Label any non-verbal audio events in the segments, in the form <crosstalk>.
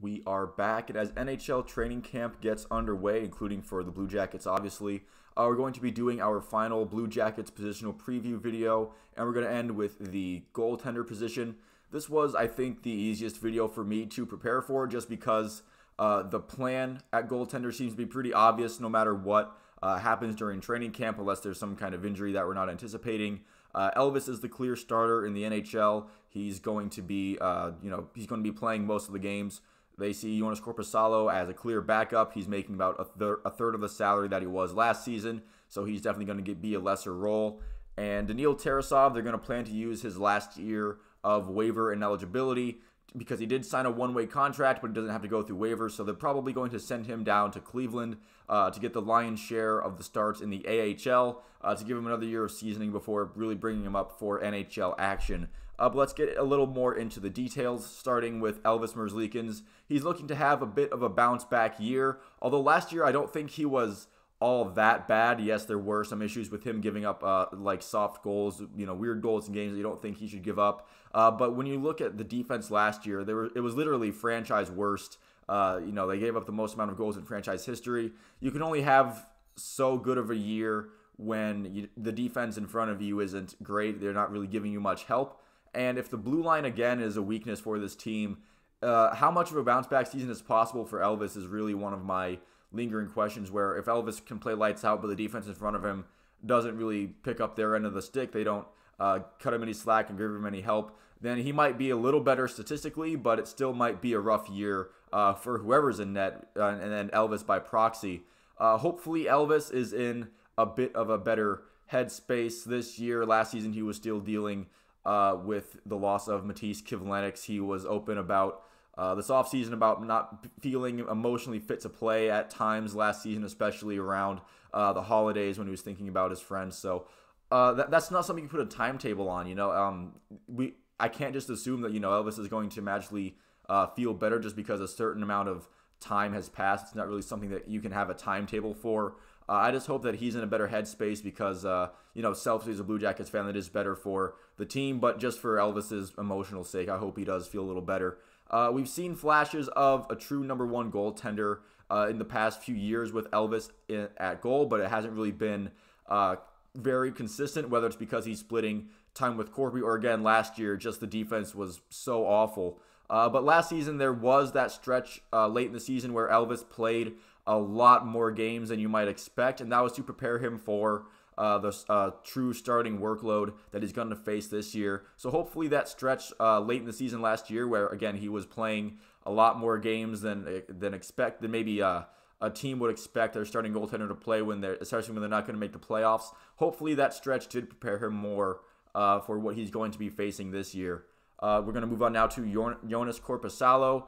We are back, and as NHL training camp gets underway, including for the Blue Jackets, obviously, uh, we're going to be doing our final Blue Jackets positional preview video, and we're going to end with the goaltender position. This was, I think, the easiest video for me to prepare for, just because uh, the plan at goaltender seems to be pretty obvious no matter what uh, happens during training camp, unless there's some kind of injury that we're not anticipating. Uh, Elvis is the clear starter in the NHL. He's going to be, uh, you know, he's going to be playing most of the games. They see Jonas Corposalo as a clear backup. He's making about a, thir- a third of the salary that he was last season, so he's definitely going to be a lesser role. And Daniil Tarasov, they're going to plan to use his last year of waiver ineligibility because he did sign a one-way contract, but he doesn't have to go through waivers. So they're probably going to send him down to Cleveland uh, to get the lion's share of the starts in the AHL uh, to give him another year of seasoning before really bringing him up for NHL action. Uh, but let's get a little more into the details, starting with Elvis Merzlikens. He's looking to have a bit of a bounce back year, although last year I don't think he was all that bad. Yes, there were some issues with him giving up uh, like soft goals, you know, weird goals in games that you don't think he should give up. Uh, but when you look at the defense last year, there were, it was literally franchise worst. Uh, you know, they gave up the most amount of goals in franchise history. You can only have so good of a year when you, the defense in front of you isn't great. They're not really giving you much help. And if the blue line again is a weakness for this team, uh, how much of a bounce back season is possible for Elvis is really one of my lingering questions. Where if Elvis can play lights out, but the defense in front of him doesn't really pick up their end of the stick, they don't uh, cut him any slack and give him any help, then he might be a little better statistically, but it still might be a rough year uh, for whoever's in net, uh, and then Elvis by proxy. Uh, hopefully, Elvis is in a bit of a better headspace this year. Last season, he was still dealing uh, with the loss of Matisse Kivlenix. He was open about uh, this offseason about not feeling emotionally fit to play at times last season, especially around uh, the holidays when he was thinking about his friends. So uh, that, that's not something you put a timetable on. You know, um, we I can't just assume that you know Elvis is going to magically uh, feel better just because a certain amount of time has passed. It's not really something that you can have a timetable for. Uh, I just hope that he's in a better headspace because, uh, you know, selfishly as a Blue Jackets fan, that is better for the team, but just for Elvis's emotional sake, I hope he does feel a little better. Uh, we've seen flashes of a true number one goaltender uh, in the past few years with Elvis in, at goal, but it hasn't really been uh, very consistent, whether it's because he's splitting time with Corby or again last year, just the defense was so awful. Uh, but last season, there was that stretch late in the season where Elvis played a lot more games than you might expect, and that was to prepare him for uh, the uh, true starting workload that he's going to face this year. So hopefully that stretch uh, late in the season last year, where again he was playing a lot more games than eh, than expect than maybe uh, a team would expect their starting goaltender to play when they're especially when they're not going to make the playoffs. Hopefully that stretch did prepare him more uh, for what he's going to be facing this year. Uh, we're going to move on now to Jonas Corposalo.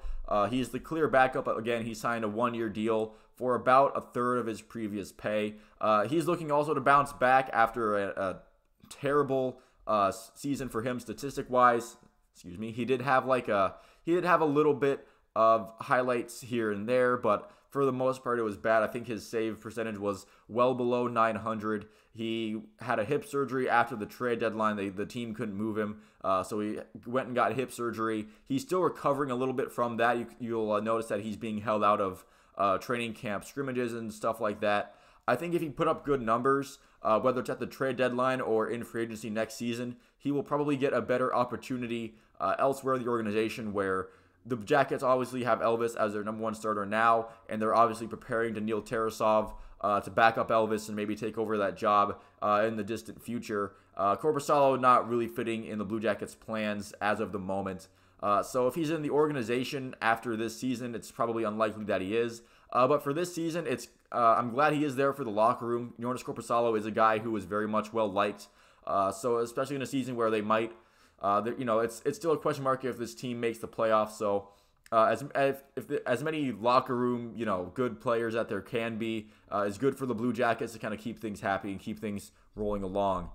he's the clear backup. Again, he signed a one-year deal for about a third of his previous pay. Uh, he's looking also to bounce back after a, a terrible uh, season for him statistic wise. Excuse me. He did have like a he did have a little bit of highlights here and there, but for the most part it was bad. I think his save percentage was well below 900. He had a hip surgery after the trade deadline. They, the team couldn't move him, uh, so he went and got hip surgery. He's still recovering a little bit from that. You, will uh, notice that he's being held out of uh, training camp scrimmages and stuff like that. I think if he put up good numbers, uh, whether it's at the trade deadline or in free agency next season, he will probably get a better opportunity uh, elsewhere in the organization where the Jackets obviously have Elvis as their number one starter now, and they're obviously preparing to Neil Tarasov uh, to back up Elvis and maybe take over that job uh, in the distant future. Uh, Corbisalo not really fitting in the Blue Jackets' plans as of the moment. Uh, so if he's in the organization after this season, it's probably unlikely that he is. Uh, but for this season, it's uh, I'm glad he is there for the locker room. Jonas Corposalo is a guy who is very much well liked. Uh, so especially in a season where they might, uh, you know, it's it's still a question mark if this team makes the playoffs. So uh, as if, if the, as many locker room, you know, good players that there can be is good for the Blue Jackets to kind of keep things happy and keep things rolling along.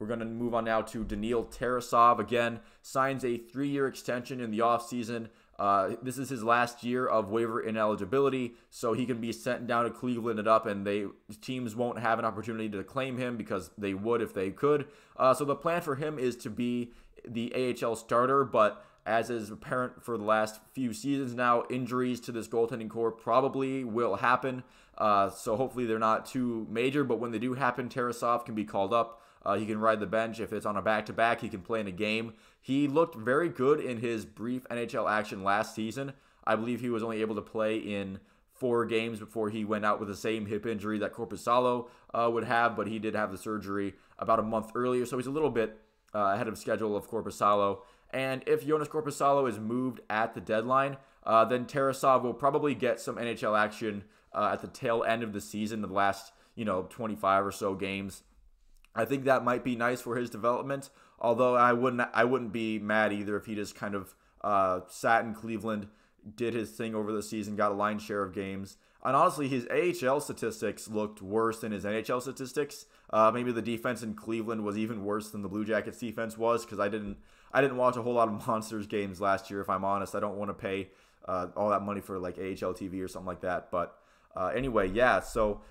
We're going to move on now to Danil Tarasov. Again, signs a three year extension in the offseason. Uh, this is his last year of waiver ineligibility, so he can be sent down to Cleveland and up, and they teams won't have an opportunity to claim him because they would if they could. Uh, so the plan for him is to be the AHL starter, but as is apparent for the last few seasons now, injuries to this goaltending core probably will happen. Uh, so hopefully they're not too major, but when they do happen, Tarasov can be called up uh, he can ride the bench if it's on a back to back. He can play in a game. He looked very good in his brief NHL action last season. I believe he was only able to play in four games before he went out with the same hip injury that Corpusalo uh, would have, but he did have the surgery about a month earlier, so he's a little bit uh, ahead of schedule of Corpusalo. And if Jonas Corpusalo is moved at the deadline, uh, then Tarasov will probably get some NHL action uh, at the tail end of the season, the last you know 25 or so games I think that might be nice for his development. Although I wouldn't, I wouldn't be mad either if he just kind of uh, sat in Cleveland, did his thing over the season, got a line share of games, and honestly, his AHL statistics looked worse than his NHL statistics. Uh, maybe the defense in Cleveland was even worse than the Blue Jackets defense was because I didn't, I didn't watch a whole lot of <laughs> Monsters games last year. If I'm honest, I don't want to pay uh, all that money for like AHL TV or something like that. But uh, anyway, yeah, so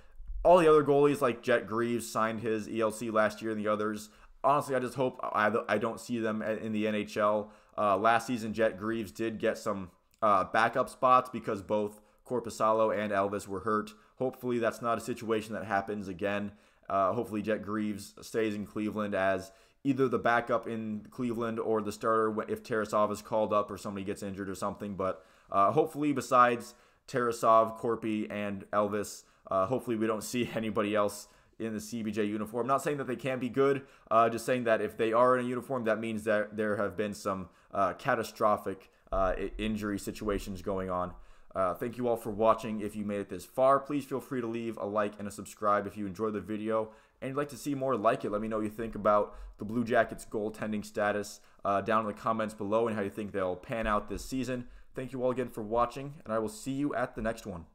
all the other goalies like Jet Greaves signed his ELC last year, and the others. Honestly, I just hope I, I don't see them in the NHL. Uh, last season, Jet Greaves did get some uh, backup spots because both Corpusalo and Elvis were hurt. Hopefully, that's not a situation that happens again. Uh, hopefully, Jet Greaves stays in Cleveland as either the backup in Cleveland or the starter if Tarasov is called up or somebody gets injured or something. But uh, hopefully, besides Tarasov, Corpy, and Elvis, uh, hopefully, we don't see <laughs> anybody else in the CBJ uniform. Not saying that they can be good, uh, just saying that if they are in a uniform, that means that there have been some uh, catastrophic uh, injury situations going on. Uh, thank you all for watching. If you made it this far, please feel free to leave a like and a subscribe if you enjoyed the video and you'd like to see more like it. Let me know what you think about the Blue Jackets goaltending status uh, down in the comments below and how you think they'll pan out this season. Thank you all again for watching, and I will see you at the next one.